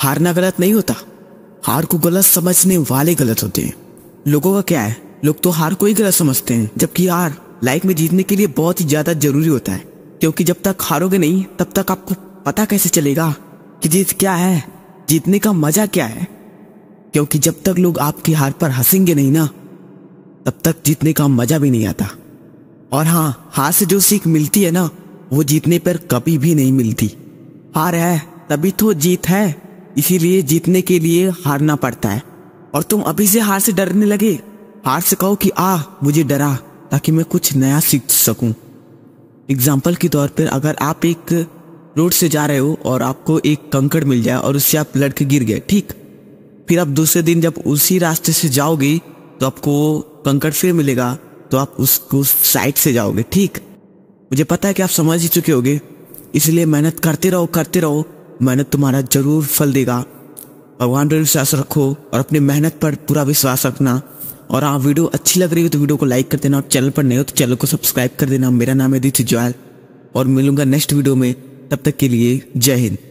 हारना गलत नहीं होता हार को गलत समझने वाले गलत होते हैं लोगों का क्या है लोग तो हार को ही गलत समझते हैं जबकि हार लाइफ में जीतने के लिए बहुत ही ज़्यादा जरूरी होता है क्योंकि जब तक हारोगे नहीं तब तक आपको पता कैसे चलेगा कि जीत क्या है जीतने का मजा क्या है क्योंकि जब तक लोग आपकी हार पर हंसेंगे नहीं ना तब तक जीतने का मजा भी नहीं आता और हाँ हार से जो सीख मिलती है ना वो जीतने पर कभी भी नहीं मिलती हार है तभी तो जीत है इसीलिए जीतने के लिए हारना पड़ता है और तुम अभी से हार से डरने लगे हार से कहो कि आ मुझे डरा ताकि मैं कुछ नया सीख सकूं। एग्जाम्पल के तौर पर अगर आप एक रोड से जा रहे हो और आपको एक कंकड़ मिल जाए और उससे आप लड़के गिर गए ठीक फिर आप दूसरे दिन जब उसी रास्ते से जाओगे तो आपको कंकड़ फिर मिलेगा तो आप उसको साइड से जाओगे ठीक मुझे पता है कि आप समझ ही चुके होगे इसलिए मेहनत करते रहो करते रहो मेहनत तुम्हारा जरूर फल देगा भगवान पर विश्वास रखो और अपनी मेहनत पर पूरा विश्वास रखना और हाँ वीडियो अच्छी लग रही हो तो वीडियो को लाइक कर देना और चैनल पर नए हो तो चैनल को सब्सक्राइब कर देना मेरा नाम है दिथ जॉयल और मिलूंगा नेक्स्ट वीडियो में तब तक के लिए जय हिंद